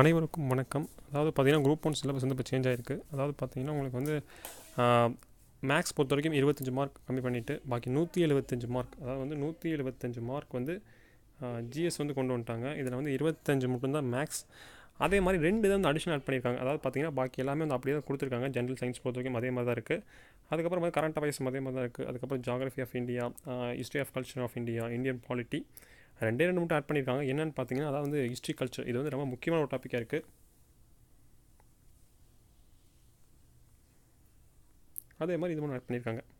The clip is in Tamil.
அனைவருக்கும் வணக்கம் அதாவது பார்த்திங்கன்னா குரூப் ஒன் சிலபஸ் வந்து இப்போ சேஞ்ச் ஆகிருக்கு அதாவது பார்த்திங்கன்னா உங்களுக்கு வந்து மேக்ஸ் பொறுத்த வரைக்கும் இருபத்தஞ்சி மார்க் கம்மி பண்ணிவிட்டு பாக்கி நூற்றி எழுபத்தஞ்சு மார்க் அதாவது வந்து நூற்றி எழுபத்தஞ்சு மார்க் வந்து ஜிஎஸ் வந்து கொண்டு வந்துட்டாங்க இதில் வந்து இருபத்தஞ்சு மட்டும்தான் மேக்ஸ் அதே மாதிரி ரெண்டு தான் வந்து அடிஷனல் ஆட் பண்ணியிருக்காங்க அதாவது பார்த்திங்கன்னா பாக்கி எல்லாமே வந்து அப்படியே தான் கொடுத்துருக்காங்க ஜென்ரல் சயின்ஸ் பொறுத்த வரைக்கும் அதே மாதிரி தான் இருக்குது அதுக்கப்புறம் வந்து கரண்ட் அஃபேர்ஸ் அதே மாதிரி தான் இருக்குது அதுக்கப்புறம் geography of India history of culture of India Indian polity ரெண்டே ரெண்டு மட்டும் ஆட் பண்ணியிருக்காங்க என்னென்னு பார்த்தீங்கன்னா அதாவது வந்து ஹிஸ்ட்ரி கல்ச்சர் இது வந்து ரொம்ப முக்கியமான ஒரு டாப்பிக்காக இருக்குது அதே மாதிரி இது மட்டும் ஆட் பண்ணியிருக்காங்க